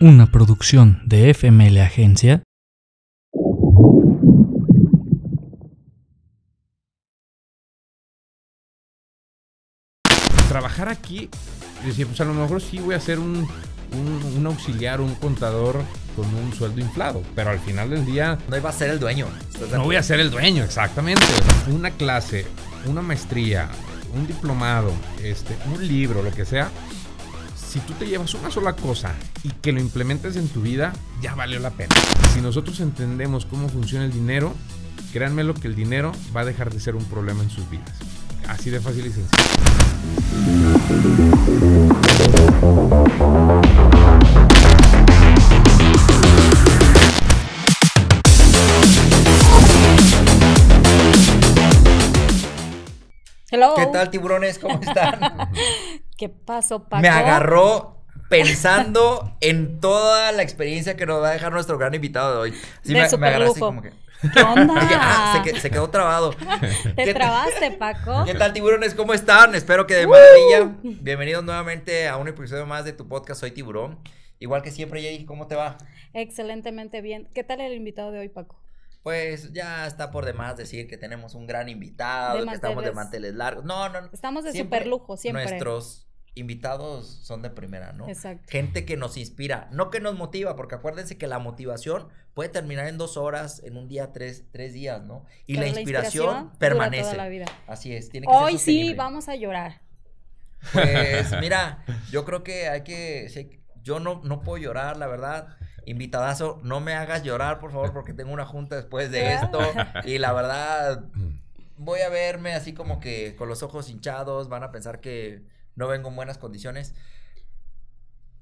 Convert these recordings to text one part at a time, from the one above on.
una producción de FML Agencia. Trabajar aquí, decía, pues a lo mejor sí voy a ser un, un, un, auxiliar, un contador con un sueldo inflado, pero al final del día... No iba a ser el dueño. No voy a ser el dueño, exactamente. Una clase, una maestría, un diplomado, este, un libro, lo que sea, si tú te llevas una sola cosa y que lo implementes en tu vida, ya valió la pena. Si nosotros entendemos cómo funciona el dinero, créanme lo que el dinero va a dejar de ser un problema en sus vidas. Así de fácil y sencillo. ¿Qué tal, tiburones? ¿Cómo están? ¿Qué pasó, Paco? Me agarró pensando en toda la experiencia que nos va a dejar nuestro gran invitado de hoy. Sí, me, me como que. ¿Qué onda? Ah, se, quedó trabado. Te trabaste, Paco. ¿Qué tal, tiburones? ¿Cómo están? Espero que de maravilla. Bienvenidos nuevamente a un episodio más de tu podcast Soy Tiburón. Igual que siempre, Yeri, ¿cómo te va? Excelentemente bien. ¿Qué tal el invitado de hoy, Paco? Pues ya está por demás decir que tenemos un gran invitado, que estamos de manteles largos. No, no, no. Estamos de super lujo, siempre. Nuestros invitados son de primera, ¿no? Exacto. Gente que nos inspira, no que nos motiva, porque acuérdense que la motivación puede terminar en dos horas, en un día, tres, tres días, ¿no? Y la inspiración, permanece. la vida. Así es, tiene que Hoy sí vamos a llorar. Pues mira, yo creo que hay que, yo no, no puedo llorar, la verdad invitadazo, no me hagas llorar, por favor, porque tengo una junta después de esto. Y la verdad, mm. voy a verme así como que con los ojos hinchados, van a pensar que no vengo en buenas condiciones,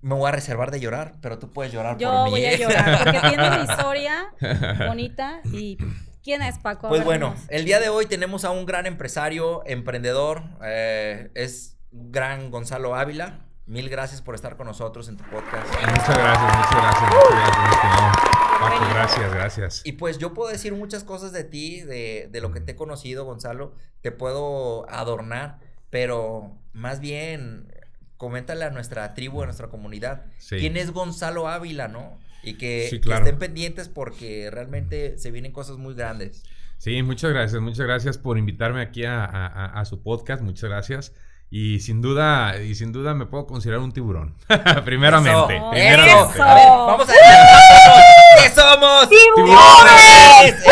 me voy a reservar de llorar, pero tú puedes llorar Yo por mí. Yo voy a ¿eh? llorar porque tiene una historia bonita y ¿Quién es Paco? Pues bueno, el día de hoy tenemos a un gran empresario, emprendedor, eh, es gran Gonzalo Ávila. Mil gracias por estar con nosotros en tu podcast. Muchas gracias, muchas gracias. Muchas gracias gracias, Y pues yo puedo decir muchas cosas de ti, de, de lo que te he conocido, Gonzalo. Te puedo adornar, pero más bien, coméntale a nuestra tribu, a nuestra comunidad, quién es Gonzalo Ávila, ¿no? Y que, estén pendientes porque realmente se vienen cosas muy grandes. Sí, muchas gracias, muchas gracias por invitarme aquí a, su podcast, muchas gracias. Y sin duda, y sin duda me puedo considerar un tiburón. primeramente. A ver, vamos a somos tiburones.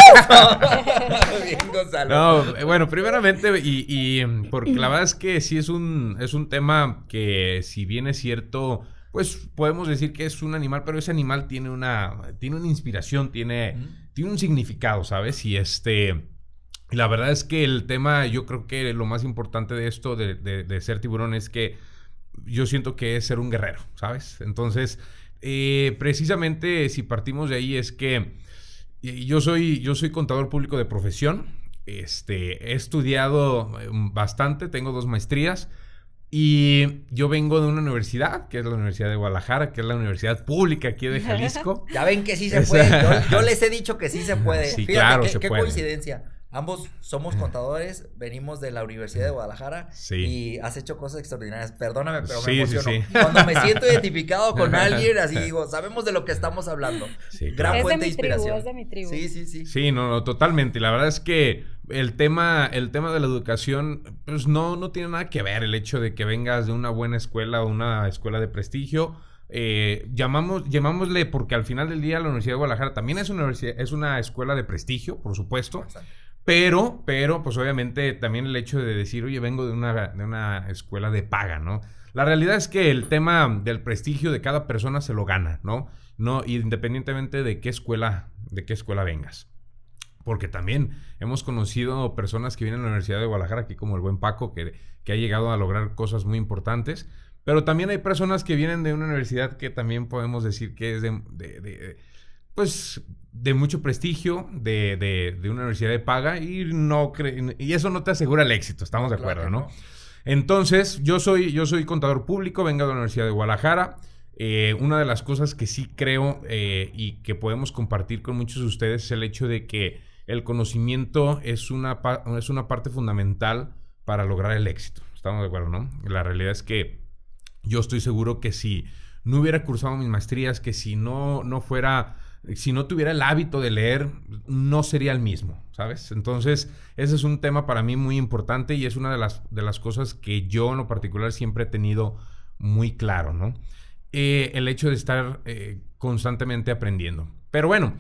No, eh, bueno, primeramente, y, mm, porque la verdad es que sí es un, es un tema que, si bien es cierto, pues podemos decir que es un animal, pero ese animal tiene una, tiene una inspiración, tiene, tiene un significado, ¿sabes? Y este. La verdad es que el tema, yo creo que lo más importante de esto, de ser tiburón, es que yo siento que es ser un guerrero, ¿sabes? Entonces, eh, precisamente si partimos de ahí es que yo soy, yo soy contador público de profesión, este, he estudiado eh, bastante, tengo dos maestrías y yo vengo de una universidad, que es la Universidad de Guadalajara, que es la universidad pública aquí de Jalisco. ya ven que sí se puede, yo, les he dicho que sí se puede. claro, qué, coincidencia. Ambos somos contadores, venimos de la Universidad de Guadalajara y has hecho cosas extraordinarias. Perdóname, pero me emociono. Cuando me siento identificado con alguien, así digo, sabemos de lo que estamos hablando. Gran fuente de, inspiración. es de mi tribu. Sí, sí, sí. Sí, no, no, totalmente. La verdad es que el tema, el tema de la educación, pues no, no tiene nada que ver el hecho de que vengas de una buena escuela o una escuela de prestigio. Eh, llamamos, llamámosle porque al final del día la Universidad de Guadalajara también es una, es una escuela de prestigio, por supuesto. Exacto. Pero, pero, pues obviamente también el hecho de decir, oye, vengo de una, escuela de paga, ¿no? La realidad es que el tema del prestigio de cada persona se lo gana, ¿no? No, independientemente de qué escuela, de qué escuela vengas. Porque también hemos conocido personas que vienen a la Universidad de Guadalajara, aquí como el buen Paco, que, ha llegado a lograr cosas muy importantes. Pero también hay personas que vienen de una universidad que también podemos decir que es de pues, de mucho prestigio, de, una universidad de paga y, no y eso no te asegura el éxito, estamos de acuerdo, ¿no? Entonces, yo soy, yo soy contador público, vengo de la Universidad de Guadalajara. Eh, una de las cosas que sí creo eh, y que podemos compartir con muchos de ustedes es el hecho de que el conocimiento es una, es una parte fundamental para lograr el éxito. Estamos de acuerdo, ¿no? La realidad es que yo estoy seguro que si no hubiera cursado mis maestrías, que si no, no fuera si no tuviera el hábito de leer, no sería el mismo, ¿sabes? Entonces, ese es un tema para mí muy importante y es una de las, de las cosas que yo en lo particular siempre he tenido muy claro, ¿no? Eh, el hecho de estar eh, constantemente aprendiendo. Pero bueno,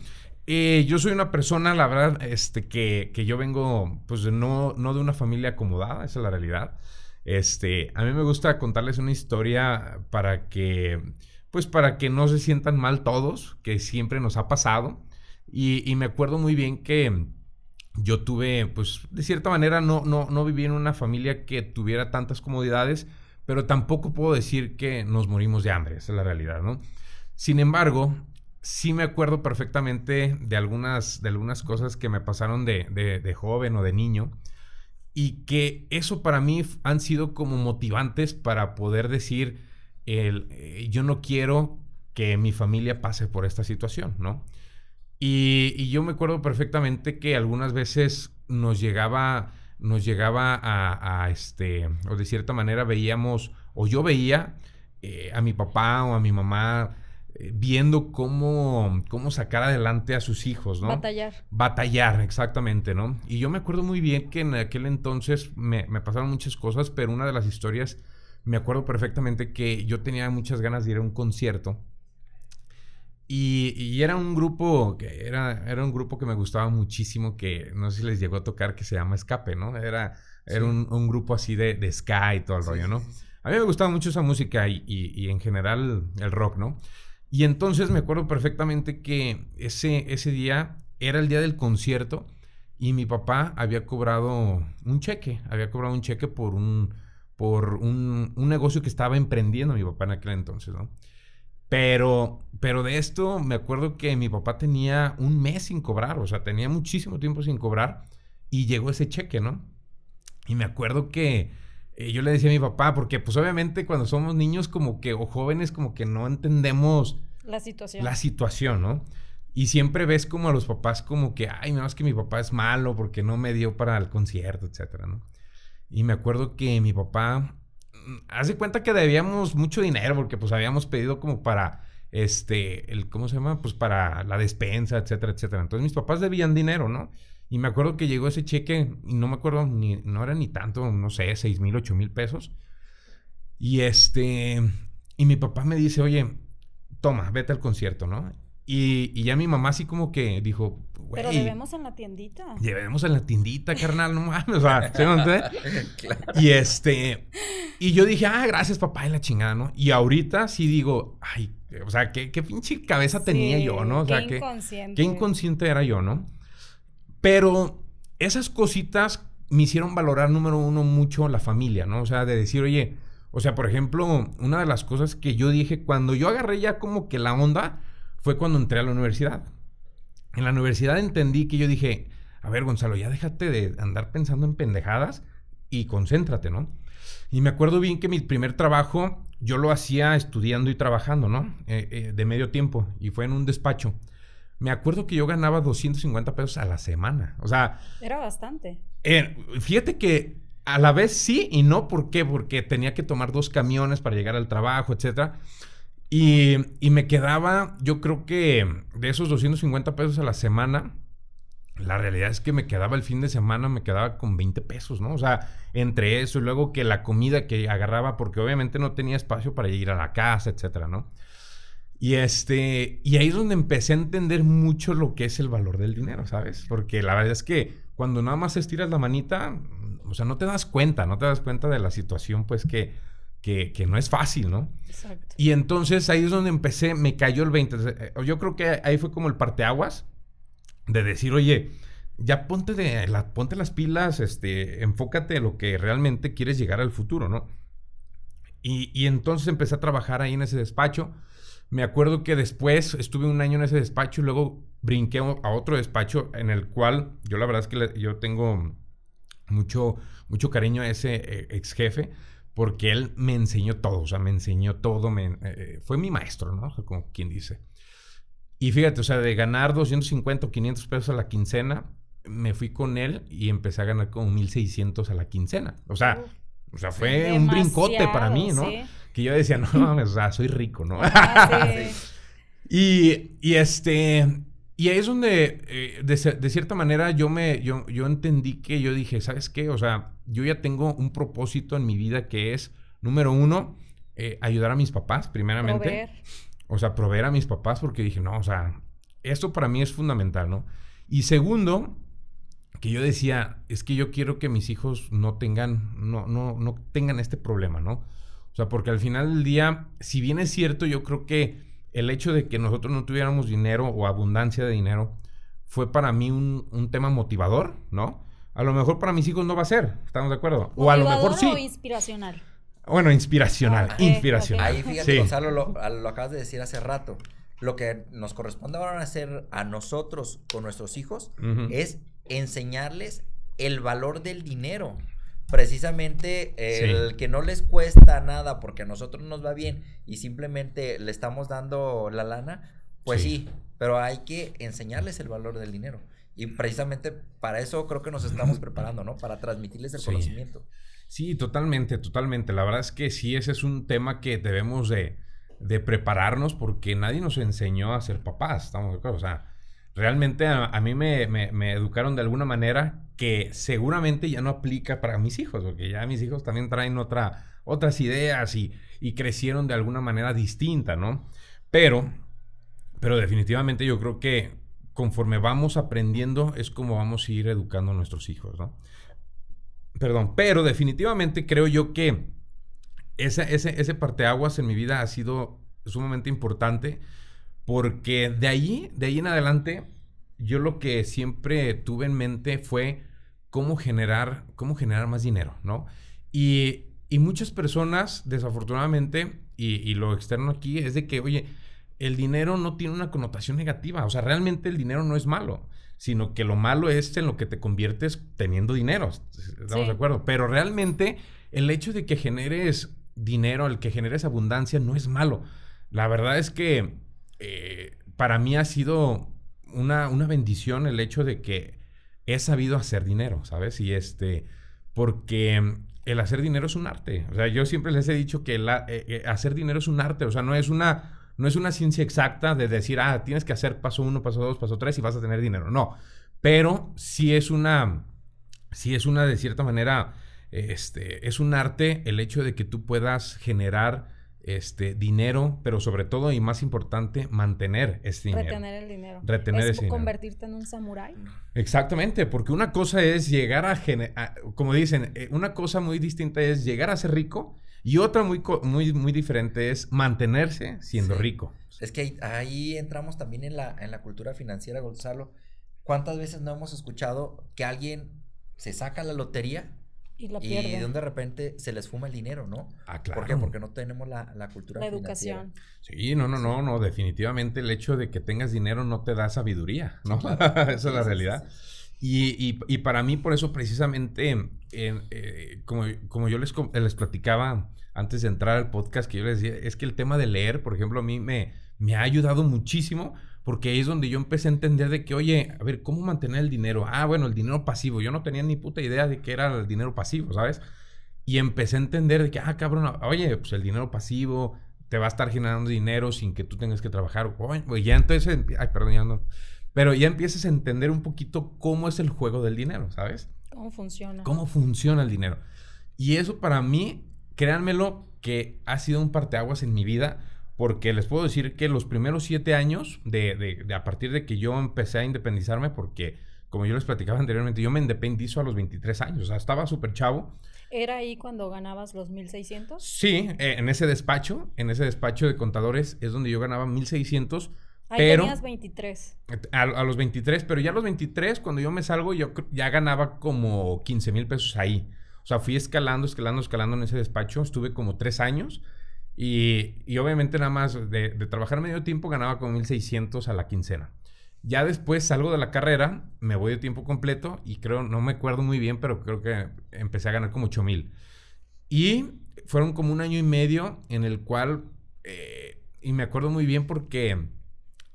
eh, yo soy una persona, la verdad, este, que, yo vengo, pues no, no de una familia acomodada, esa es la realidad. Este, a mí me gusta contarles una historia para que pues para que no se sientan mal todos, que siempre nos ha pasado. Y, me acuerdo muy bien que yo tuve, pues de cierta manera no, no, no viví en una familia que tuviera tantas comodidades, pero tampoco puedo decir que nos morimos de hambre, esa es la realidad, ¿no? Sin embargo, sí me acuerdo perfectamente de algunas, de algunas cosas que me pasaron de, de, de joven o de niño y que eso para mí han sido como motivantes para poder decir, eh, yo no quiero que mi familia pase por esta situación, ¿no? Y, yo me acuerdo perfectamente que algunas veces nos llegaba, nos llegaba a, este, o de cierta manera veíamos, o yo veía eh, a mi papá o a mi mamá eh, viendo cómo, cómo sacar adelante a sus hijos, ¿no? Batallar. Batallar, exactamente, ¿no? Y yo me acuerdo muy bien que en aquel entonces me pasaron muchas cosas, pero una de las historias me acuerdo perfectamente que yo tenía muchas ganas de ir a un concierto. Y, era un grupo que era, era un grupo que me gustaba muchísimo, que no sé si les llegó a tocar, que se llama Escape, ¿no? Era, un, grupo así de, de ska y todo el rollo, ¿no? a mí me gustaba mucho esa música y, y, en general el rock, ¿no? Y entonces me acuerdo perfectamente que ese, ese día era el día del concierto y mi papá había cobrado un cheque, había cobrado un cheque por un, por un, negocio que estaba emprendiendo mi papá en aquel entonces, ¿no? Pero, pero de esto me acuerdo que mi papá tenía un mes sin cobrar, o sea, tenía muchísimo tiempo sin cobrar y llegó ese cheque, ¿no? Y me acuerdo que eh, yo le decía a mi papá, porque pues obviamente cuando somos niños como que, o jóvenes como que no entendemos la situación. La situación, ¿no? Y siempre ves como a los papás como que, ay, no, es que mi papá es malo porque no me dio para el concierto, etcétera, ¿no? Y me acuerdo que mi papá mm, hace cuenta que debíamos mucho dinero porque pues habíamos pedido como para este el cómo se llama, pues para la despensa, etcétera, etcétera. Entonces mis papás debían dinero, ¿no? Y me acuerdo que llegó ese cheque y no me acuerdo ni no era ni tanto, no sé, seis mil, ocho mil pesos. Y este y mi papá me dice, oye, toma, vete al concierto, ¿no? Y, ya mi mamá así como que dijo, Pero llevemos en la tiendita. Llevemos en la tiendita, carnal, no mames. O sea, Y este, y yo dije, ah, gracias papá de la chingada, ¿no? Y ahorita sí digo, ay, o sea, qué, pinche cabeza tenía yo, ¿no? O sea, qué inconsciente. qué inconsciente era yo, ¿no? Pero esas cositas me hicieron valorar, número uno, mucho la familia, ¿no? O sea, de decir, oye, o sea, por ejemplo, una de las cosas que yo dije cuando yo agarré ya como que la onda fue cuando entré a la universidad. En la universidad entendí que yo dije, a ver Gonzalo, ya déjate de andar pensando en pendejadas y concéntrate, ¿no? Y me acuerdo bien que mi primer trabajo yo lo hacía estudiando y trabajando, ¿no? Eh, eh, de medio tiempo y fue en un despacho. Me acuerdo que yo ganaba 250 pesos a la semana. O sea... Era bastante. fíjate que a la vez sí y no. ¿Por qué? Porque tenía que tomar dos camiones para llegar al trabajo, etcétera. Y, me quedaba, yo creo que de esos 250 pesos a la semana, la realidad es que me quedaba el fin de semana, me quedaba con 20 pesos, ¿no? O sea, entre eso y luego que la comida que agarraba, porque obviamente no tenía espacio para ir a la casa, etcétera, ¿no? Y, este, y ahí es donde empecé a entender mucho lo que es el valor del dinero, ¿sabes? Porque la verdad es que cuando nada más estiras la manita, o sea, no te das cuenta, no te das cuenta de la situación, pues que que, que no es fácil, ¿no? Exacto. Y entonces ahí es donde empecé, me cayó el 20. Eh, yo creo que ahí fue como el parteaguas de decir, oye, ya ponte, de ponte las pilas, este, enfócate en lo que realmente quieres llegar al futuro, ¿no? Y, y, entonces empecé a trabajar ahí en ese despacho. Me acuerdo que después estuve un año en ese despacho y luego brinqué a otro despacho en el cual yo la verdad es que yo tengo mucho, mucho cariño a ese eh, ex jefe porque él me enseñó todo, o sea, me enseñó todo, me, eh, fue mi maestro, ¿no? como quien dice. Y fíjate, o sea, de ganar 250 o 500 pesos a la quincena, me fui con él y empecé a ganar como 1600 a la quincena. O sea, o sea fue un brincote para mí, ¿no? Que yo decía, no, no, o sea, soy rico, ¿no? Ah, y, y este, y ahí es donde, eh, de, cierta manera, yo, me, yo, yo entendí que yo dije, ¿sabes qué? O sea, yo ya tengo un propósito en mi vida que es, número uno, eh, ayudar a mis papás, primeramente. Proveer. O sea, proveer a mis papás porque dije, no, o sea, esto para mí es fundamental, ¿no? Y segundo, que yo decía, es que yo quiero que mis hijos no tengan, no, no, no tengan este problema, ¿no? O sea, porque al final del día, si bien es cierto, yo creo que el hecho de que nosotros no tuviéramos dinero o abundancia de dinero fue para mí un, tema motivador, ¿no? A lo mejor para mis hijos no va a ser, ¿estamos de acuerdo? O a lo mejor sí. inspiracional. Bueno, inspiracional, inspiracional. Ahí fíjate, Gonzalo, lo, acabas de decir hace rato. Lo que nos corresponde ahora hacer a nosotros con nuestros hijos es enseñarles el valor del dinero precisamente el que no les cuesta nada porque a nosotros nos va bien y simplemente le estamos dando la lana, pues sí. pero hay que enseñarles el valor del dinero. Y precisamente para eso creo que nos estamos preparando, ¿no? Para transmitirles el conocimiento. Sí, totalmente, totalmente. La verdad es que sí, ese es un tema que debemos de, prepararnos porque nadie nos enseñó a ser papás, estamos O sea, realmente a, mí me educaron de alguna manera que seguramente ya no aplica para mis hijos, porque ya mis hijos también traen otras ideas y, crecieron de alguna manera distinta, ¿no? Pero, pero definitivamente yo creo que conforme vamos aprendiendo es como vamos a ir educando a nuestros hijos, ¿no? Perdón, pero definitivamente creo yo que ese, ese, ese parteaguas en mi vida ha sido sumamente importante porque de ahí, de ahí en adelante, yo lo que siempre tuve en mente fue cómo generar, cómo generar más dinero, ¿no? Y, muchas personas, desafortunadamente, y, lo externo aquí, es de que, oye, el dinero no tiene una connotación negativa, o sea, realmente el dinero no es malo, sino que lo malo es en lo que te conviertes teniendo dinero, estamos de acuerdo, pero realmente el hecho de que generes dinero, el que generes abundancia, no es malo. La verdad es que eh, para mí ha sido una, bendición el hecho de que he sabido hacer dinero, ¿sabes? Y este, porque mm, el hacer dinero es un arte. O sea, yo siempre les he dicho que eh, eh, hacer dinero es un arte. O sea, no es una, no es una ciencia exacta de decir, ah, tienes que hacer paso uno, paso dos, paso tres y vas a tener dinero. No. Pero sí es una, sí es una, de cierta manera, este, es un arte el hecho de que tú puedas generar este dinero, pero sobre todo y más importante, mantener ese dinero. Retener el dinero. Retener es convertirte en un samurái. Exactamente, porque una cosa es llegar a, como dicen, eh, una cosa muy distinta es llegar a ser rico y otra muy muy muy diferente es mantenerse siendo rico. Es que ahí, entramos también en la en la cultura financiera, Gonzalo. ¿Cuántas veces no hemos escuchado que alguien se saca la lotería y, la y de repente se les fuma el dinero, ¿no? Ah, claro. ¿Por qué? Porque no tenemos la, la cultura La educación. Sí, no, no, no, no. Definitivamente el hecho de que tengas dinero no te da sabiduría, ¿no? Esa es la realidad. y, y, y, para mí, por eso, precisamente, eh, como, como, yo les, eh, les platicaba antes de entrar al podcast, que yo les decía, es que el tema de leer, por ejemplo, a mí me, me ha ayudado muchísimo porque ahí es donde yo empecé a entender de que, oye, a ver, ¿cómo mantener el dinero? Ah, bueno, el dinero pasivo. Yo no tenía ni puta idea de qué era el dinero pasivo, ¿sabes? Y empecé a entender de que, ah, cabrón, oye, pues el dinero pasivo te va a estar generando dinero sin que tú tengas que trabajar. Oye, ya entonces, em, ay, perdón, ya no. Pero ya empiezas a entender un poquito cómo es el juego del dinero, ¿sabes? Cómo funciona. Cómo funciona el dinero. Y eso para mí, créanmelo, que ha sido un parteaguas en mi vida porque les puedo decir que los primeros siete años, de, a partir de que yo empecé a independizarme, porque como yo les platicaba anteriormente, yo me independizo a los 23 años, o sea, estaba súper chavo. ¿Era ahí cuando ganabas los 1600? Sí, eh, en ese despacho, en ese despacho de contadores es donde yo ganaba 1600. Ahí pero, tenías 23. A, los 23, pero ya a los 23, cuando yo me salgo, yo ya ganaba como 15 mil pesos ahí. O sea, fui escalando, escalando, escalando en ese despacho. Estuve como tres años y, y obviamente nada más de, trabajar medio tiempo ganaba con 1.600 a la quincena. Ya después salgo de la carrera, me voy de tiempo completo y creo, no me acuerdo muy bien, pero creo que empecé a ganar como 8.000. Y fueron como un año y medio en el cual, eh, y me acuerdo muy bien porque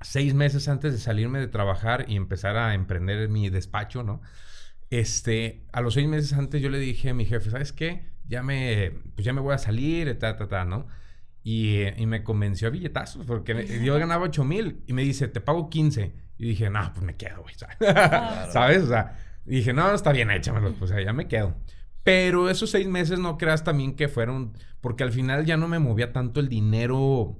seis meses antes de salirme de trabajar y empezar a emprender mi despacho, ¿no? Este, a los seis meses antes yo le dije a mi jefe, ¿sabes qué? Ya me, pues ya me voy a salir, ta, ta, ta, ¿no? Eh, y, me convenció a billetazos porque yo ganaba 8 mil y me dice, te pago 15. Y dije, no, pues me quedo, güey. ¿Sabes? O sea, dije, no, está bien, échamelo. Pues ya me quedo. Pero esos seis meses no creas también que fueron, porque al final ya no me movía tanto el dinero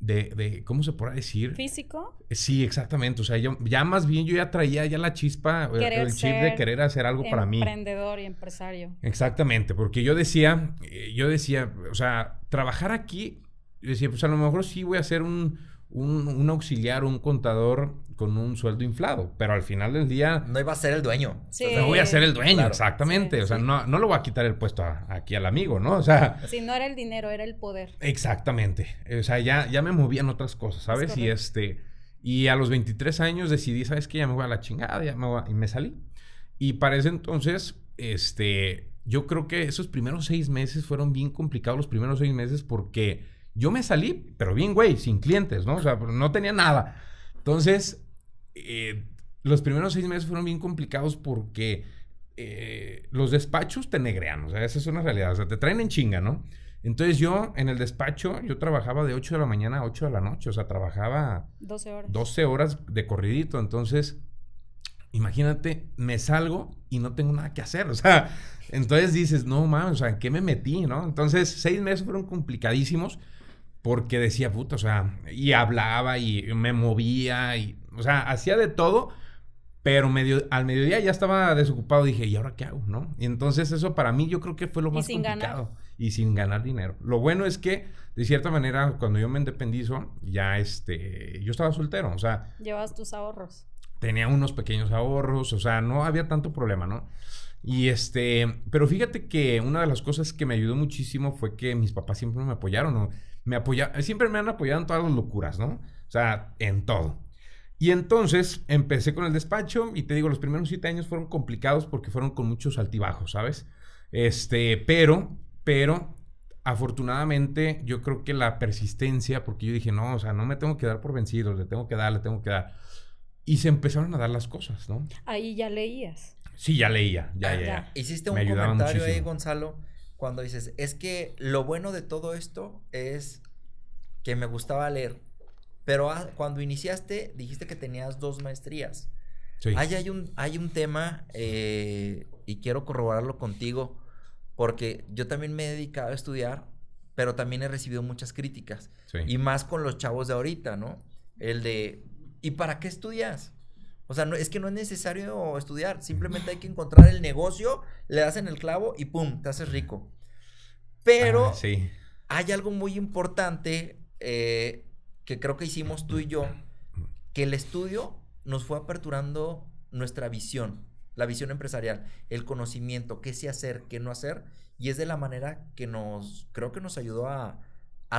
de, de, ¿cómo se podrá decir? Físico. Sí, exactamente. O sea, yo ya más bien yo ya traía ya la chispa, eh, el chip de querer hacer algo para mí. Emprendedor y empresario. Exactamente, porque yo decía, eh, yo decía, o sea, trabajar aquí, decía, pues a lo mejor sí voy a ser un, un, un auxiliar, un contador con un sueldo inflado, pero al final del día... No iba a ser el dueño. Sí. No voy a ser el dueño, exactamente. o sea, no, no le voy a quitar el puesto aquí al amigo, ¿no? O sea... Si no era el dinero, era el poder. Exactamente. O sea, ya, ya me movían otras cosas, ¿sabes? y este... Y a los 23 años decidí, ¿sabes qué? Ya me voy a la chingada, ya me voy a... Y me salí. Y para ese entonces, este... Yo creo que esos primeros seis meses fueron bien complicados, los primeros seis meses, porque yo me salí, pero bien, güey, sin clientes, ¿no? O sea, no tenía nada. Entonces, eh, los primeros seis meses fueron bien complicados porque eh, los despachos te negrean, o sea, esa es una realidad, o sea, te traen en chinga, ¿no? Entonces yo en el despacho, yo trabajaba de 8 de la mañana a 8 de la noche, o sea, trabajaba 12 horas, horas de corridito, entonces imagínate, me salgo y no tengo nada que hacer. O sea, entonces dices, no mames, o sea, ¿en qué me metí, no? Entonces, seis meses fueron complicadísimos porque decía, puta, o sea, y hablaba y me movía y o sea, hacía de todo, pero al mediodía ya estaba desocupado. Dije, ¿y ahora qué hago? ¿No? Y entonces eso para mí yo creo que fue lo más y sin complicado. Y sin ganar dinero. Lo bueno es que, de cierta manera, cuando yo me independizo, ya este, yo estaba soltero. O sea... Llevas tus ahorros. Tenía unos pequeños ahorros, o sea, no había tanto problema, ¿no? Y este, pero fíjate que una de las cosas que me ayudó muchísimo fue que mis papás siempre me apoyaron, me apoyaron, siempre me han apoyado en todas las locuras, ¿no? O sea, en todo. Y entonces empecé con el despacho y te digo, los primeros siete años fueron complicados porque fueron con muchos altibajos, ¿sabes? Este, pero, pero afortunadamente yo creo que la persistencia, porque yo dije, no, o sea, no me tengo que dar por vencido, le tengo que dar, le tengo que dar. Y se empezaron a dar las cosas, ¿no? Ahí ya leías. Sí, ya leía, ya, leía. Hiciste un comentario ahí, Gonzalo, cuando dices, es que lo bueno de todo esto es que me gustaba leer pero ah, cuando iniciaste, dijiste que tenías dos maestrías. Sí. Ahí hay un, hay un tema, eh, y quiero corroborarlo contigo, porque yo también me he dedicado a estudiar, pero también he recibido muchas críticas. Y más con los chavos de ahorita, ¿no? El de, ¿y para qué estudias? O sea, es que no es necesario estudiar, simplemente hay que encontrar el negocio, le das en el clavo y ¡pum! Te haces rico. Pero ah, sí. hay algo muy importante eh, que creo que hicimos tú y yo, que el estudio nos fue aperturando nuestra visión, la visión empresarial, el conocimiento, qué sé hacer, qué no hacer, y es de la manera que nos, creo que nos ayudó a,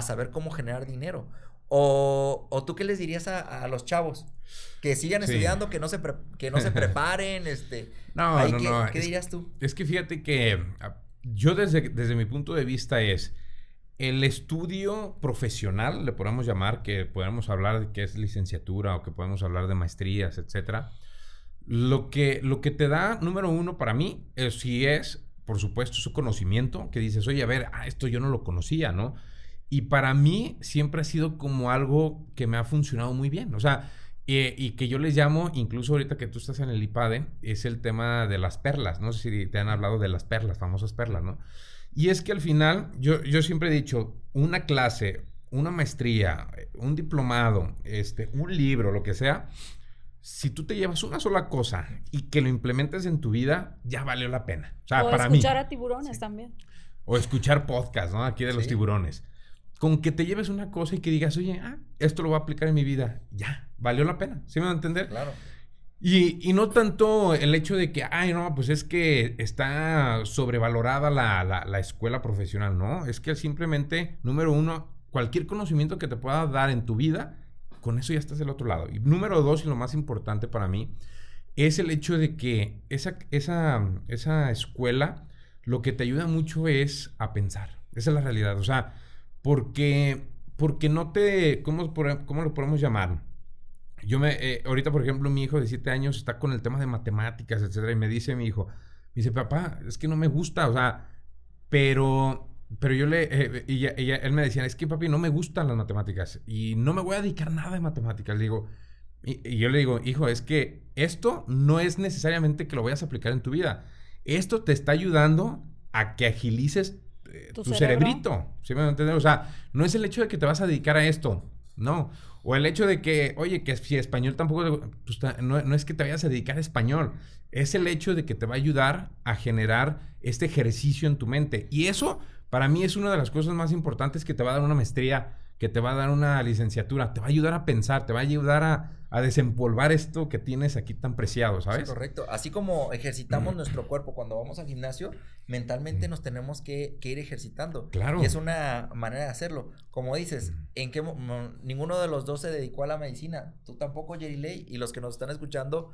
saber cómo generar dinero. O, tú qué les dirías a, los chavos? Que sigan estudiando, que no se, que no se preparen, este... No, no, no. ¿Qué dirías tú? Es, que fíjate que ah, yo desde, desde mi punto de vista es el estudio profesional, le podemos llamar, que podemos hablar de que es licenciatura o que podemos hablar de maestrías, etcétera. Lo que, lo que te da, número uno, para mí, eh, si es, por supuesto, su conocimiento, que dices, oye, a ver, ah, esto yo no lo conocía, ¿no? Y para mí siempre ha sido como algo que me ha funcionado muy bien. O sea, eh, y que yo les llamo, incluso ahorita que tú estás en el IPAD, e, es el tema de las perlas. No sé si te han hablado de las perlas, famosas perlas, ¿no? Y es que al final, yo, siempre he dicho, una clase, una maestría, un diplomado, este, un libro, lo que sea, si tú te llevas una sola cosa y que lo implementes en tu vida, ya valió la pena. O, escuchar a tiburones también. O escuchar podcast, ¿no? Aquí de los tiburones. Con que te lleves una cosa y que digas, oye, ah, esto lo voy a aplicar en mi vida, ya, valió la pena. ¿Sí me va a entender? Claro. Y, no tanto el hecho de que, ay, no, pues es que está sobrevalorada la, escuela profesional, no, es que simplemente, número uno, cualquier conocimiento que te pueda dar en tu vida, con eso ya estás del otro lado. Y número dos, y lo más importante para mí, es el hecho de que esa, esa escuela lo que te ayuda mucho es a pensar. Esa es la realidad, o sea, porque, porque no te, ¿cómo, ¿cómo lo podemos llamar? yo me, eh, ahorita por ejemplo, mi hijo de 7 años está con el tema de matemáticas, etcétera, y me dice mi hijo, dice, papá, es que no me gusta, o sea, pero, pero yo le, Y eh, eh, él me decía, es que papi, no me gustan las matemáticas y no me voy a dedicar nada de matemáticas, digo, y, yo le digo, hijo, es que esto no es necesariamente que lo vayas a aplicar en tu vida, esto te está ayudando a que agilices tu, cerebrito, ¿sí me entiendes? O sea, no es el hecho de que te vas a dedicar a esto, no. O el hecho de que, oye, que si español tampoco, pues, no, es que te vayas a dedicar a español, es el hecho de que te va a ayudar a generar este ejercicio en tu mente. Y eso, para mí, es una de las cosas más importantes que te va a dar una maestría que te va a dar una licenciatura, te va a ayudar a pensar, te va a ayudar a, desempolvar esto que tienes aquí tan preciado, ¿sabes? correcto. Así como ejercitamos mm. nuestro cuerpo cuando vamos al gimnasio, mentalmente mm. nos tenemos que, ir ejercitando. Claro. Y es una manera de hacerlo. Como dices, mm. en que ninguno de los dos se dedicó a la medicina. Tú tampoco, Jerry Ley, y los que nos están escuchando,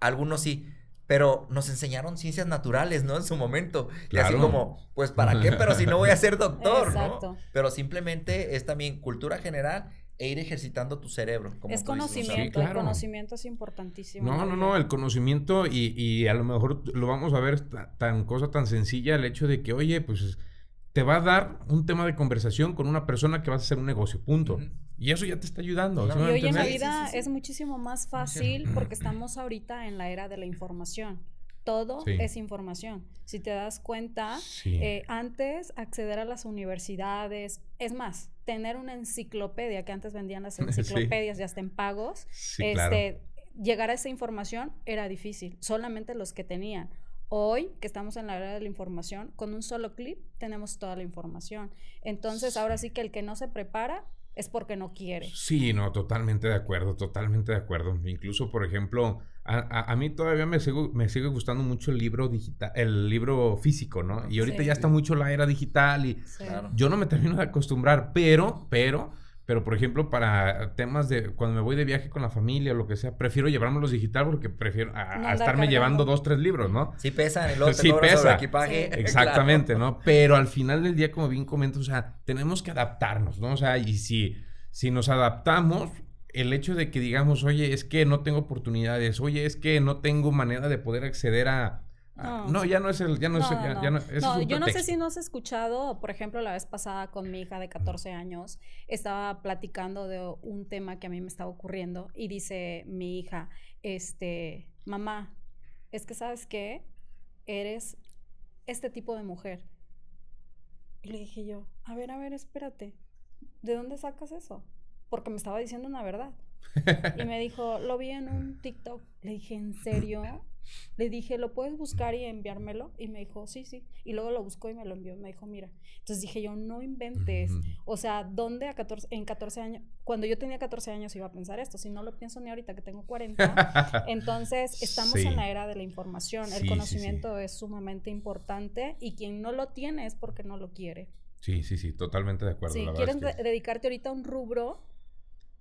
algunos sí pero nos enseñaron ciencias naturales, ¿no? En su momento. Y así como, pues ¿para qué? Pero si no voy a ser doctor, Exacto. Pero simplemente es también cultura general e ir ejercitando tu cerebro. es conocimiento, el conocimiento es importantísimo. No, no, no, el conocimiento y, y a lo mejor lo vamos a ver tan cosa tan sencilla, el hecho de que, oye, pues te va a dar un tema de conversación con una persona que vas a hacer un negocio, punto. Y eso ya te está ayudando. y hoy en la vida es muchísimo más fácil porque estamos ahorita en la era de la información. Todo es información. Si te das cuenta, eh, antes acceder a las universidades, es más, tener una enciclopedia, que antes vendían las enciclopedias ya hasta en pagos, este, llegar a esa información era difícil, solamente los que tenían. Hoy, que estamos en la era de la información, con un solo clip tenemos toda la información. Entonces, ahora sí que el que no se prepara es porque no quiere. Sí, no, totalmente de acuerdo, totalmente de acuerdo. Incluso, por ejemplo, a, mí todavía me, sigue gustando mucho el libro digital, el libro físico, ¿no? Y ahorita ya está mucho la era digital y yo no me termino de acostumbrar, pero, pero pero, por ejemplo, para temas de cuando me voy de viaje con la familia o lo que sea, prefiero los digital porque prefiero a, estarme llevando dos, tres libros, ¿no? Sí pesa. el otro sí pesa. equipaje. Exactamente, ¿no? Pero al final del día, como bien comentas, o sea, tenemos que adaptarnos, ¿no? O sea, y si, si nos adaptamos, el hecho de que digamos, oye, es que no tengo oportunidades, oye, es que no tengo manera de poder acceder a, Ah, no. ya no es el, ya no, es, ya, no. es yo no sé si no has escuchado, por ejemplo, la vez pasada con mi hija de 14 años, estaba platicando de un tema que a mí me estaba ocurriendo y dice mi hija, este, mamá, es que sabes qué, eres este tipo de mujer. Y le dije yo, a ver, a ver, espérate, ¿de dónde sacas eso? Porque me estaba diciendo una verdad. y me dijo, lo vi en un TikTok. Le dije, ¿en serio? Le dije, ¿lo puedes buscar y enviármelo? Y me dijo, sí, sí. Y luego lo buscó y me lo envió. Me dijo, mira. Entonces dije yo, no inventes. O sea, ¿dónde a 14, en 14 años? Cuando yo tenía 14 años iba a pensar esto. Si no lo pienso ni ahorita que tengo 40. entonces, estamos en la era de la información. El conocimiento es sumamente importante y quien no lo tiene es porque no lo quiere. Sí, sí, sí, totalmente de acuerdo. Si quieres dedicarte ahorita a un rubro,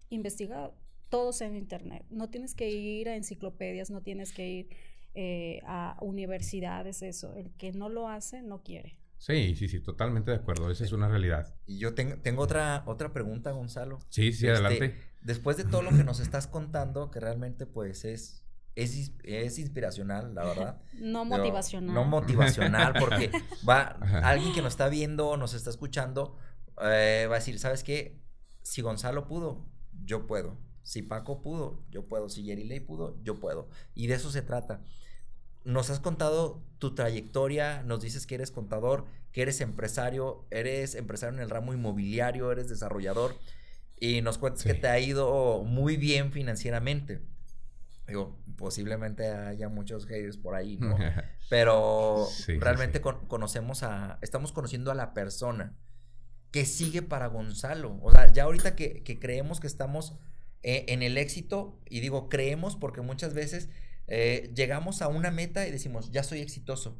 investiga todos en internet. No tienes que ir a enciclopedias, no tienes que ir eh, a universidades, eso. El que no lo hace, no quiere. Sí, sí, sí, totalmente de acuerdo. Esa es una realidad. Y yo tengo, otra, otra pregunta, Gonzalo. Sí, sí, este, adelante. después de todo lo que nos estás contando, que realmente pues es es, inspiracional, la verdad. No motivacional. no motivacional, porque va, alguien que nos está viendo, nos está escuchando, eh, va a decir, ¿sabes qué? Si Gonzalo pudo, yo puedo. Si Paco pudo, yo puedo. Si Jerry Ley pudo, yo puedo. Y de eso se trata. Nos has contado tu trayectoria, nos dices que eres contador, que eres empresario, eres empresario en el ramo inmobiliario, eres desarrollador y nos cuentas que te ha ido muy bien financieramente. Digo, posiblemente haya muchos haters por ahí, ¿no? Pero realmente conocemos a, estamos conociendo a la persona que sigue para Gonzalo. O sea, ya ahorita que creemos que estamos eh, en el éxito, y digo creemos porque muchas veces eh, llegamos a una meta y decimos, ya soy exitoso,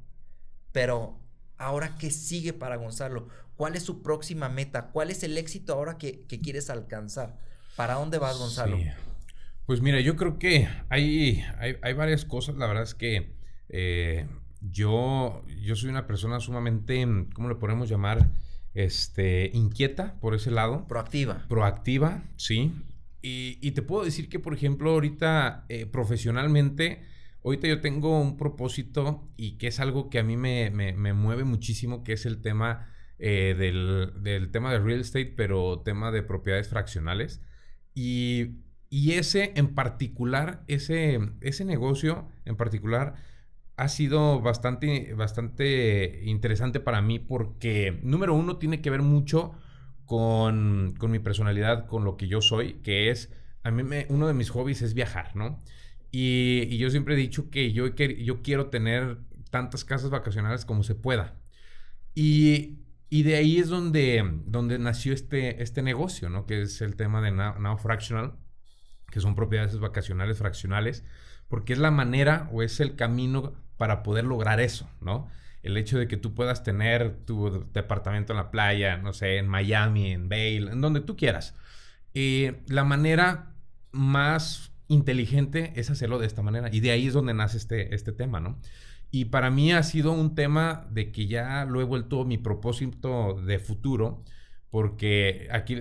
pero ahora qué sigue para Gonzalo? ¿Cuál es su próxima meta? ¿Cuál es el éxito ahora que, quieres alcanzar? ¿Para dónde vas, Gonzalo? Pues mira, yo creo que hay, hay, varias cosas. La verdad es que eh, yo, yo soy una persona sumamente, ¿cómo le podemos llamar? Este, inquieta por ese lado. Proactiva. Proactiva, sí. Y, te puedo decir que, por ejemplo, ahorita eh, profesionalmente, ahorita yo tengo un propósito y que es algo que a mí me, mueve muchísimo, que es el tema eh, del, tema de real estate, pero tema de propiedades fraccionales. Y, ese en particular, ese, ese negocio en particular ha sido bastante, bastante interesante para mí porque, número uno, tiene que ver mucho con, mi personalidad, con lo que yo soy, que es, a mí uno de mis hobbies es viajar, ¿no? Y, yo siempre he dicho que yo, yo quiero tener tantas casas vacacionales como se pueda. Y, de ahí es donde, donde nació este, este negocio, ¿no? Que es el tema de Now, Now Fractional, que son propiedades vacacionales fraccionales, porque es la manera o es el camino para poder lograr eso, ¿no? el hecho de que tú puedas tener tu departamento en la playa, no sé, en Miami, en Vail, en donde tú quieras. Eh, la manera más inteligente es hacerlo de esta manera. Y de ahí es donde nace este, este tema, ¿no? Y para mí ha sido un tema de que ya lo he vuelto mi propósito de futuro, porque aquí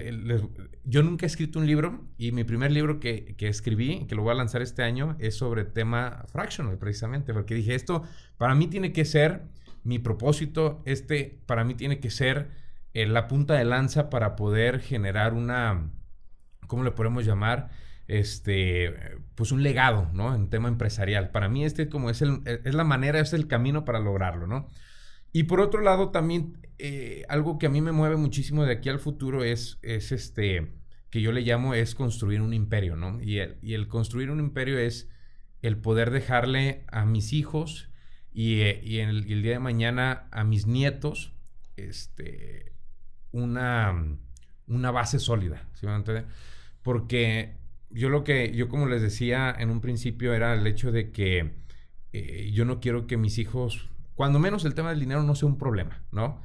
yo nunca he escrito un libro y mi primer libro que, que, escribí, que lo voy a lanzar este año, es sobre tema fractional, precisamente, porque dije, esto para mí tiene que ser mi propósito, este para mí tiene que ser eh, la punta de lanza para poder generar una, ¿cómo le podemos llamar? Este, pues un legado, ¿no? En tema empresarial. Para mí este como es, el, es la manera, es el camino para lograrlo, ¿no? Y por otro lado también eh, algo que a mí me mueve muchísimo de aquí al futuro es, es este, que yo le llamo es construir un imperio, ¿no? Y y el construir un imperio es el poder dejarle a mis hijos, eh, y, el, día de mañana a mis nietos este, una, mm, una base sólida, Porque yo lo que, yo como les decía en un principio era el hecho de que eh, yo no quiero que mis hijos, cuando menos el tema del dinero no sea un problema, ¿no?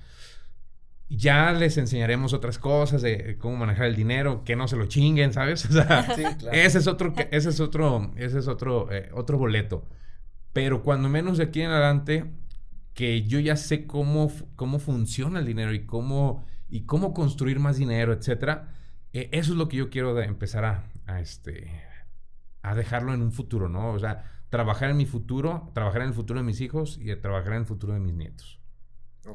Ya les enseñaremos otras cosas de cómo manejar el dinero, que no se lo chinguen, ¿sabes? ese es otro, ese es otro, ese eh, es otro, otro boleto. Pero cuando menos de aquí en adelante, que yo ya sé cómo, cómo funciona el dinero y cómo, y cómo construir más dinero, etcétera, eh, eso es lo que yo quiero empezar a, este, a dejarlo en un futuro, ¿no? O sea, trabajar en mi futuro, trabajar en el futuro de mis hijos y trabajar en el futuro de mis nietos.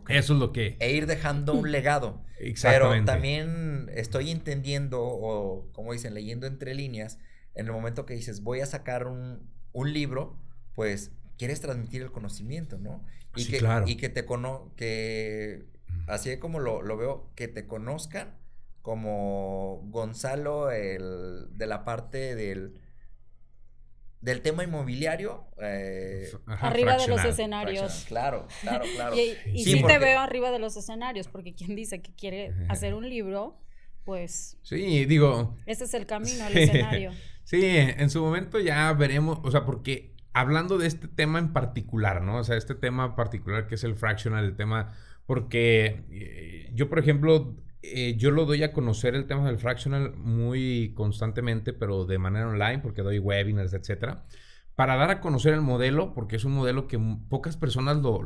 Eso es lo que... E ir dejando un legado. Exactamente. Pero también estoy entendiendo, o como dicen, leyendo entre líneas, en el momento que dices, voy a sacar un, un libro, pues quieres transmitir el conocimiento, ¿no? Y sí, que, claro. Y que te cono que así es como lo, veo, que te conozcan como Gonzalo el, de la parte del del tema inmobiliario eh, arriba de los escenarios claro claro claro y, sí, te veo arriba de los escenarios porque quien dice que quiere hacer un libro pues sí digo ese es el camino al escenario sí en su momento ya veremos o sea porque hablando de este tema en particular, ¿no? O sea, este tema particular que es el fractional, el tema, porque eh, yo, por ejemplo, eh, yo lo doy a conocer el tema del fractional muy constantemente, pero de manera online, porque doy webinars, etcétera, para dar a conocer el modelo, porque es un modelo que pocas personas lo,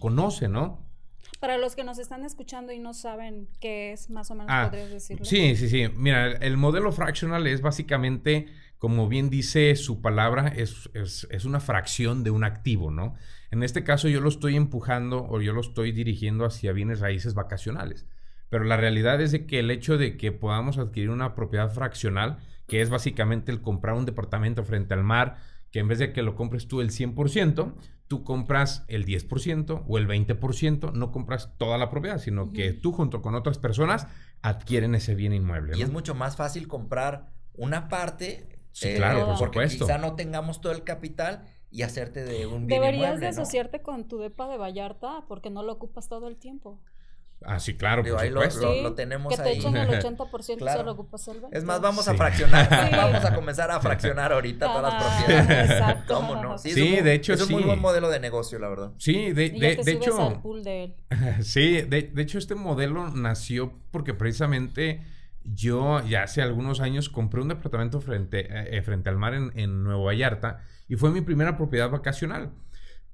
conocen, ¿no? Para los que nos están escuchando y no saben qué es, más o menos ah, podrías decirlo. Sí, sí, sí. Mira, el modelo fractional es básicamente como bien dice su palabra, es, una fracción de un activo, ¿no? En este caso yo lo estoy empujando o yo lo estoy dirigiendo hacia bienes raíces vacacionales. Pero la realidad es de que el hecho de que podamos adquirir una propiedad fraccional, que es básicamente el comprar un departamento frente al mar, que en vez de que lo compres tú el 100%, tú compras el 10% o el 20%, no compras toda la propiedad, sino que tú junto con otras personas adquieren ese bien inmueble. Y es mucho más fácil comprar una parte Sí, claro, por supuesto. Quizá no tengamos todo el capital y hacerte de un bien Deberías de asociarte con tu depa de Vallarta porque no lo ocupas todo el tiempo. Ah, sí, claro, por ahí supuesto. Lo, lo, lo tenemos que te echen el 80% claro. solo ocupas el 20%. Es más, vamos a fraccionar. Vamos a comenzar a fraccionar ahorita todas las propiedades. Exacto. ¿Cómo no? Sí, de hecho, es un muy buen modelo de negocio, la verdad. Sí, de, de, hecho. pool de él. Sí, de, de hecho, este modelo nació porque precisamente yo ya hace algunos años compré un departamento frente, eh, eh, frente al mar en, Nuevo Vallarta y fue mi primera propiedad vacacional.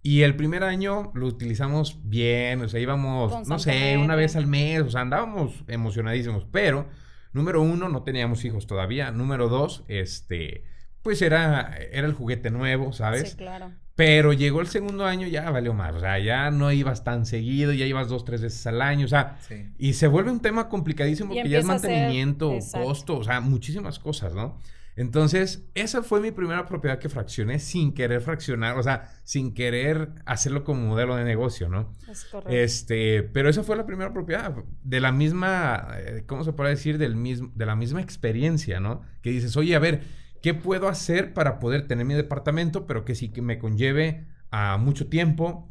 Y el primer año lo utilizamos bien, o sea, íbamos, no sé, una vez al mes, o sea, andábamos emocionadísimos, pero número uno, no teníamos hijos todavía, número dos, este, pues era, era el juguete nuevo, ¿sabes? Sí, claro. Pero llegó el segundo año, ya valió más. O sea, ya no ibas tan seguido, ya ibas dos, tres veces al año. O sea, y se vuelve un tema complicadísimo porque ya es mantenimiento, costo, o sea, muchísimas cosas, ¿no? Entonces, esa fue mi primera propiedad que fraccioné sin querer fraccionar, o sea, sin querer hacerlo como modelo de negocio, ¿no? Es correcto. Este, pero esa fue la primera propiedad de la misma, eh, ¿cómo se puede decir? Del mismo, de la misma experiencia, ¿no? Que dices, oye, a ver, ¿Qué puedo hacer para poder tener mi departamento, pero que sí que me conlleve a mucho tiempo,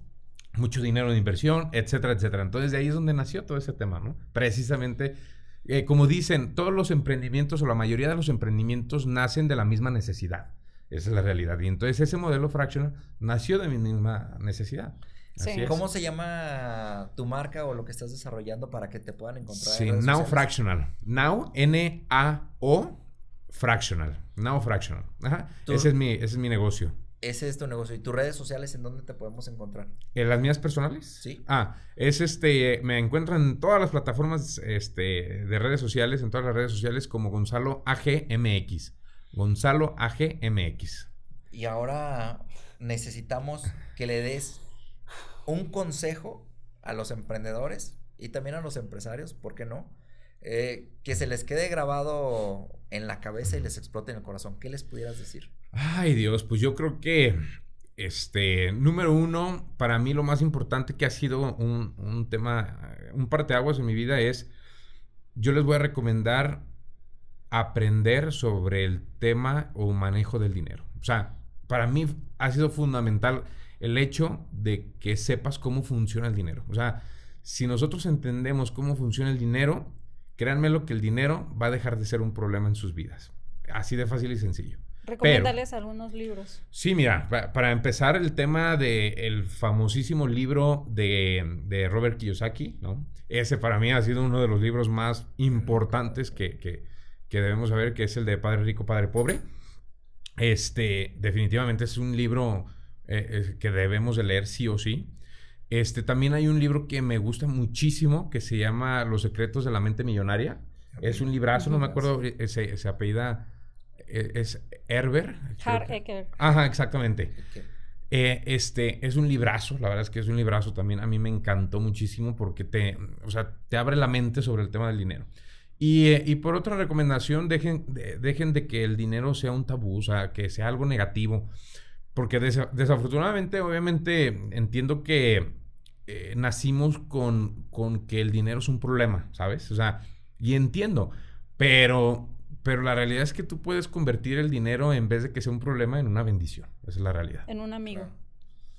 mucho dinero de inversión, etcétera, etcétera? Entonces, de ahí es donde nació todo ese tema, ¿no? Precisamente, eh, como dicen, todos los emprendimientos o la mayoría de los emprendimientos nacen de la misma necesidad. Esa es la realidad. Y entonces ese modelo fractional nació de mi misma necesidad. Sí. ¿Cómo se llama tu marca o lo que estás desarrollando para que te puedan encontrar? Sí, Now Fractional. Now, N-A-O Fractional. Now fractional. Ajá. Ese es, mi, ese es mi negocio. Ese es tu negocio. ¿Y tus redes sociales en dónde te podemos encontrar? ¿En ¿Las mías personales? Sí. Ah, es este. Me encuentran en todas las plataformas este, de redes sociales, en todas las redes sociales, como Gonzalo AGMX. Gonzalo AGMX. Y ahora necesitamos que le des un consejo a los emprendedores y también a los empresarios, ¿por qué no? Eh, que se les quede grabado en la cabeza y les explote en el corazón. ¿Qué les pudieras decir? Ay Dios, pues yo creo que, este, número uno, para mí lo más importante que ha sido un, un tema, un parteaguas en mi vida es, yo les voy a recomendar aprender sobre el tema o manejo del dinero. O sea, para mí ha sido fundamental el hecho de que sepas cómo funciona el dinero. O sea, si nosotros entendemos cómo funciona el dinero, créanme lo que el dinero va a dejar de ser un problema en sus vidas. Así de fácil y sencillo. Recomiéndales algunos libros. Sí, mira, para, empezar el tema del el famosísimo libro de, Robert Kiyosaki, ¿no? Ese para mí ha sido uno de los libros más importantes que, debemos saber, que es el de Padre Rico, Padre Pobre. Este, definitivamente es un libro eh, que debemos de leer sí o sí. Este, también hay un libro que me gusta muchísimo que se llama Los secretos de la mente millonaria. Es un librazo, no me acuerdo, ese eh, apellido eh, es Herber. Har Ajá, exactamente. Eh, este, es un librazo, la verdad es que es un librazo también. A mí me encantó muchísimo porque te, sea, te abre la mente sobre el tema del dinero. Y, por otra recomendación, dejen de, dejen de que el dinero sea un tabú, o sea, que sea algo negativo. Porque desafortunadamente, obviamente, entiendo que eh, nacimos con, con que el dinero es un problema, ¿sabes? O sea, y entiendo, pero, pero la realidad es que tú puedes convertir el dinero en vez de que sea un problema en una bendición. Esa es la realidad. En un amigo.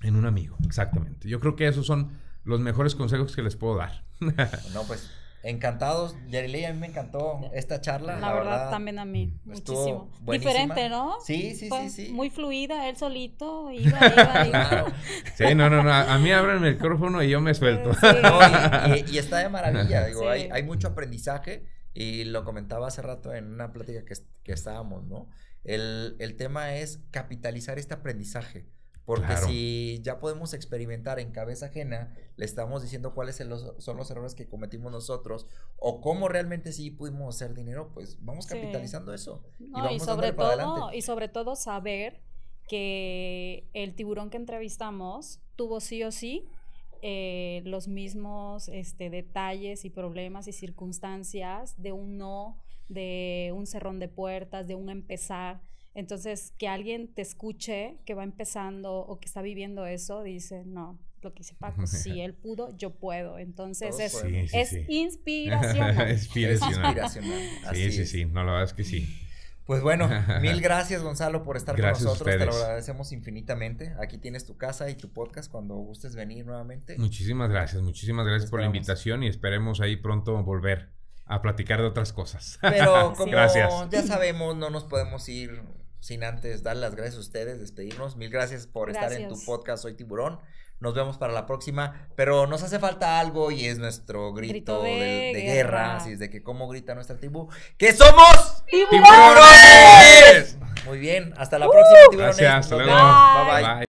En un amigo, exactamente. Yo creo que esos son los mejores consejos que les puedo dar. no, pues Encantados, Yarilei, a mí me encantó esta charla. La, verdad, también a mí, muchísimo. Diferente, ¿no? Sí, sí, sí, sí. Muy fluida, él solito, Sí, no, no, no, a mí abren el micrófono y yo me suelto. Sí. y, está de maravilla, digo, hay, mucho aprendizaje y lo comentaba hace rato en una plática que, que estábamos, ¿no? El, el, tema es capitalizar este aprendizaje. Porque si ya podemos experimentar en cabeza ajena le estamos diciendo cuáles son los errores que cometimos nosotros o cómo realmente sí pudimos hacer dinero, pues vamos capitalizando eso. Y, vamos sobre todo, y sobre todo saber que el tiburón que entrevistamos tuvo sí o sí eh, los mismos este, detalles y problemas y circunstancias de un no, de un cerrón de puertas, de un empezar. Entonces, que alguien te escuche que va empezando o que está viviendo eso, dice, no, lo que dice Paco, si él pudo, yo puedo. Entonces es, es inspiracional. sí, sí, sí, la verdad es que sí. Pues bueno, mil gracias Gonzalo por estar con nosotros, te lo agradecemos infinitamente. Aquí tienes tu casa y tu podcast cuando gustes venir nuevamente. Muchísimas gracias, muchísimas gracias por la invitación y esperemos ahí pronto volver a platicar de otras cosas. Pero como gracias. ya sabemos, no nos podemos ir sin antes dar las gracias a ustedes, despedirnos. Mil gracias por estar en tu podcast Soy Tiburón. Nos vemos para la próxima. Pero nos hace falta algo y es nuestro grito, de, guerra. Así es de que cómo grita nuestra tribu. ¡Que somos tiburones! Muy bien. Hasta la próxima, tiburones. Gracias. Hasta luego. bye. bye.